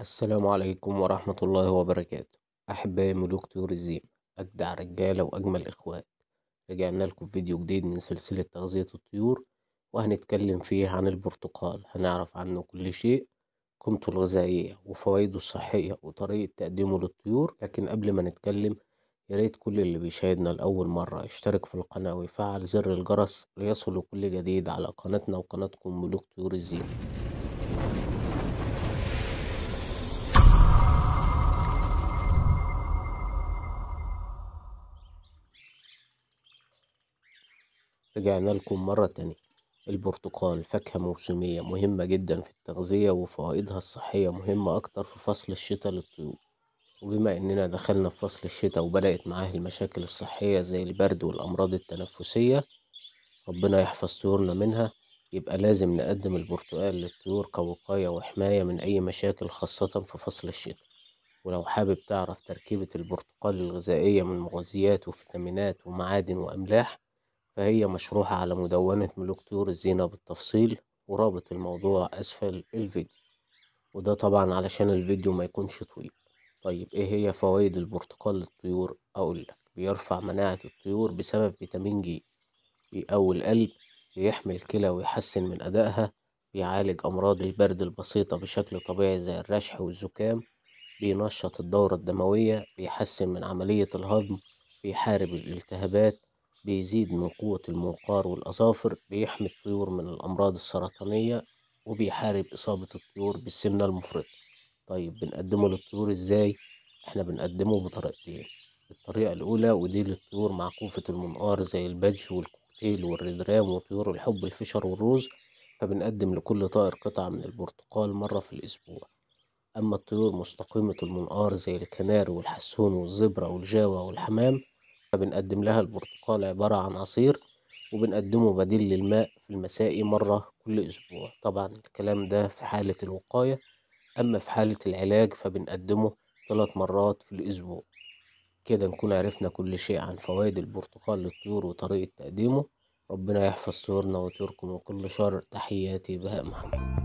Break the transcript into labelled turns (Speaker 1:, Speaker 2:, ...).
Speaker 1: السلام عليكم ورحمة الله وبركاته أحبائي ملوك طيور الزين أجدع رجالة وأجمل إخوات رجعنا لكم فيديو جديد من سلسلة تغذية الطيور وهنتكلم فيه عن البرتقال هنعرف عنه كل شيء قيمته الغذائية وفوائده الصحية وطريقة تقديمه للطيور لكن قبل ما نتكلم ياريت كل اللي بيشاهدنا لأول مرة يشترك في القناة ويفعل زر الجرس ليصل كل جديد على قناتنا وقناتكم ملوك طيور الزين رجعنا لكم مرة تانية البرتقال فاكهة موسمية مهمة جدا في التغذية وفوائدها الصحية مهمة أكتر في فصل الشتاء للطيور وبما إننا دخلنا في فصل الشتاء وبدأت معاه المشاكل الصحية زي البرد والأمراض التنفسية ربنا يحفظ طيورنا منها يبقى لازم نقدم البرتقال للطيور كوقاية وحماية من أي مشاكل خاصة في فصل الشتاء ولو حابب تعرف تركيبة البرتقال الغذائية من مغذيات وفيتامينات ومعادن وأملاح فهي مشروحة على مدونة ملوك طيور الزينة بالتفصيل ورابط الموضوع أسفل الفيديو وده طبعا علشان الفيديو ما يكونش طويل طيب ايه هي فوائد البرتقال للطيور اقول لك بيرفع مناعة الطيور بسبب فيتامين جي بيقوي القلب بيحمي الكلى ويحسن من أدائها بيعالج أمراض البرد البسيطة بشكل طبيعي زي الرشح والزكام بينشط الدورة الدموية بيحسن من عملية الهضم بيحارب الالتهابات بيزيد من قوة المنقار والأظافر بيحمي الطيور من الأمراض السرطانية وبيحارب إصابة الطيور بالسمنة المفرطة طيب بنقدمه للطيور إزاي؟ إحنا بنقدمه بطريقتين الطريقة الأولى ودي للطيور معقوفة المنقار زي البدش والكوكتيل والردرام وطيور الحب الفشر والروز فبنقدم لكل طائر قطعة من البرتقال مرة في الأسبوع أما الطيور مستقيمة المنقار زي الكناري والحسون والزبرة والجاوة والحمام فبنقدم لها البرتقال عبارة عن عصير وبنقدمه بديل للماء في المسائي مرة كل أسبوع طبعا الكلام ده في حالة الوقاية أما في حالة العلاج فبنقدمه ثلاث مرات في الأسبوع كده نكون عرفنا كل شيء عن فوائد البرتقال للطيور وطريقة تقديمه ربنا يحفظ طيورنا وطيوركم وكل شر تحياتي بهاء محمد